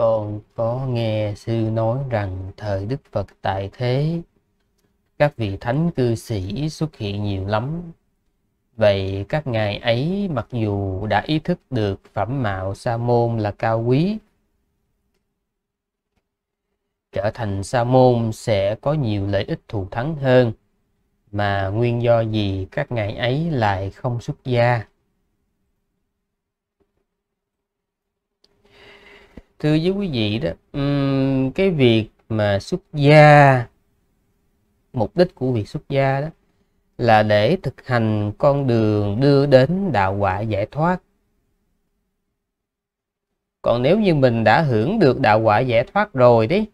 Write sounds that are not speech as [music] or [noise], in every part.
con có nghe sư nói rằng thời Đức Phật tại thế, các vị thánh cư sĩ xuất hiện nhiều lắm. Vậy các ngài ấy mặc dù đã ý thức được phẩm mạo sa môn là cao quý, trở thành sa môn sẽ có nhiều lợi ích thù thắng hơn, mà nguyên do gì các ngài ấy lại không xuất gia? thưa với quý vị đó um, cái việc mà xuất gia mục đích của việc xuất gia đó là để thực hành con đường đưa đến đạo quả giải thoát còn nếu như mình đã hưởng được đạo quả giải thoát rồi đấy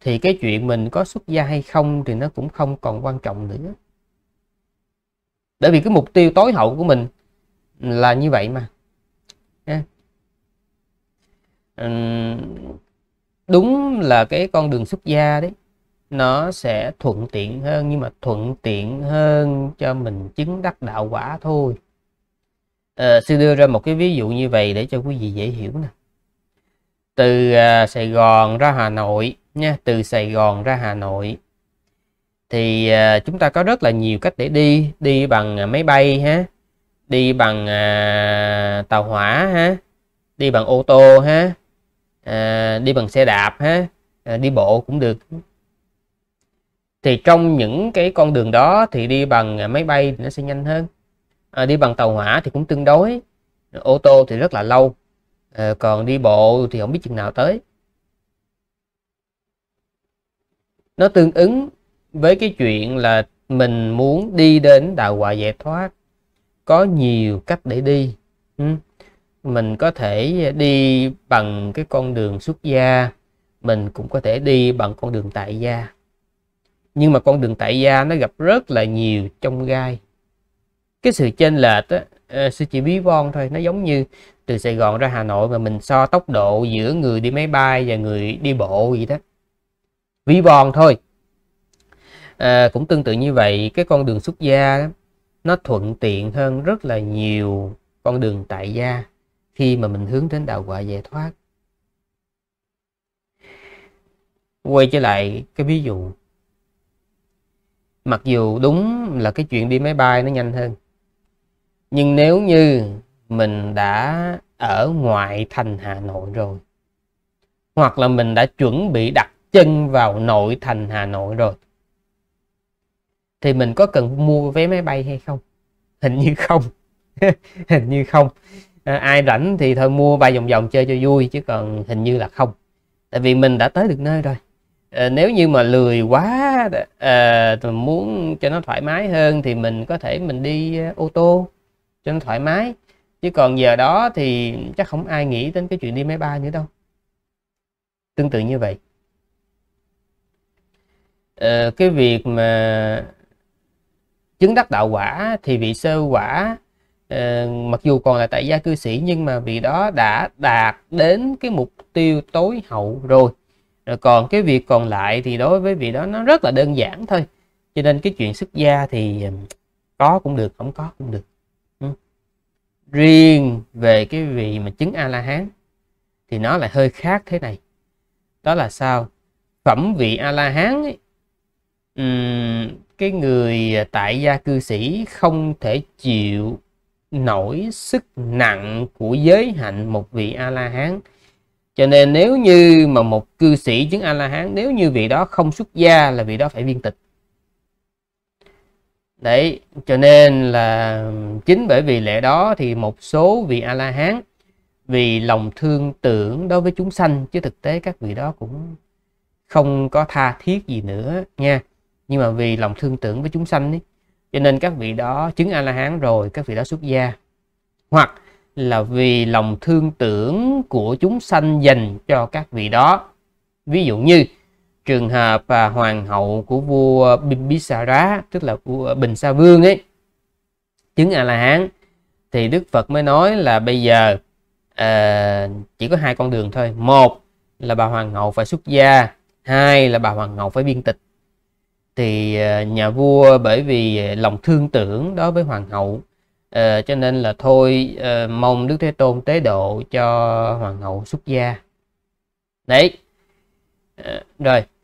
thì cái chuyện mình có xuất gia hay không thì nó cũng không còn quan trọng nữa bởi vì cái mục tiêu tối hậu của mình là như vậy mà đúng là cái con đường xuất gia đấy nó sẽ thuận tiện hơn nhưng mà thuận tiện hơn cho mình chứng đắc đạo quả thôi à, ờ, sư đưa ra một cái ví dụ như vậy để cho quý vị dễ hiểu nè từ à, Sài Gòn ra Hà Nội nha từ Sài Gòn ra Hà Nội thì à, chúng ta có rất là nhiều cách để đi đi bằng à, máy bay ha đi bằng à, tàu hỏa ha đi bằng ô tô ha à, đi bằng xe đạp ha à, đi bộ cũng được thì trong những cái con đường đó thì đi bằng à, máy bay thì nó sẽ nhanh hơn à, đi bằng tàu hỏa thì cũng tương đối ô tô thì rất là lâu à, còn đi bộ thì không biết chừng nào tới nó tương ứng với cái chuyện là mình muốn đi đến đạo quả giải thoát có nhiều cách để đi ừ mình có thể đi bằng cái con đường xuất gia mình cũng có thể đi bằng con đường tại gia nhưng mà con đường tại gia nó gặp rất là nhiều trong gai cái sự chênh lệch á ờ, sẽ chỉ bí von thôi nó giống như từ Sài Gòn ra Hà Nội mà mình so tốc độ giữa người đi máy bay và người đi bộ vậy đó bí von thôi à, cũng tương tự như vậy cái con đường xuất gia nó thuận tiện hơn rất là nhiều con đường tại gia khi mà mình hướng đến đạo quả giải thoát quay trở lại cái ví dụ mặc dù đúng là cái chuyện đi máy bay nó nhanh hơn nhưng nếu như mình đã ở ngoại thành hà nội rồi hoặc là mình đã chuẩn bị đặt chân vào nội thành hà nội rồi thì mình có cần mua vé máy bay hay không hình như không [laughs] hình như không Ờ, ai rảnh thì thôi mua ba vòng vòng chơi cho vui chứ còn hình như là không tại vì mình đã tới được nơi rồi à, nếu như mà lười quá à, muốn cho nó thoải mái hơn thì mình có thể mình đi ô tô cho nó thoải mái chứ còn giờ đó thì chắc không ai nghĩ đến cái chuyện đi máy bay nữa đâu tương tự như vậy à, cái việc mà chứng đắc đạo quả thì vị sơ quả Ờ, mặc dù còn là tại gia cư sĩ nhưng mà vị đó đã đạt đến cái mục tiêu tối hậu rồi rồi còn cái việc còn lại thì đối với vị đó nó rất là đơn giản thôi cho nên cái chuyện xuất gia thì có cũng được không có cũng được ừ. riêng về cái vị mà chứng a la hán thì nó lại hơi khác thế này đó là sao phẩm vị a la hán ấy, um, cái người tại gia cư sĩ không thể chịu nổi sức nặng của giới hạnh một vị a la hán cho nên nếu như mà một cư sĩ chứng a la hán nếu như vị đó không xuất gia là vị đó phải viên tịch đấy cho nên là chính bởi vì lẽ đó thì một số vị a la hán vì lòng thương tưởng đối với chúng sanh chứ thực tế các vị đó cũng không có tha thiết gì nữa nha nhưng mà vì lòng thương tưởng với chúng sanh ấy, cho nên các vị đó chứng a la hán rồi các vị đó xuất gia hoặc là vì lòng thương tưởng của chúng sanh dành cho các vị đó ví dụ như trường hợp và hoàng hậu của vua Bimbisara tức là vua Bình Sa Vương ấy chứng a la hán thì Đức Phật mới nói là bây giờ à, chỉ có hai con đường thôi một là bà hoàng hậu phải xuất gia hai là bà hoàng hậu phải viên tịch thì ờ, nhà vua bởi vì ờ, lòng thương tưởng đối với hoàng hậu à, cho nên là thôi à, mong đức thế tôn tế độ cho hoàng hậu xuất gia đấy à, rồi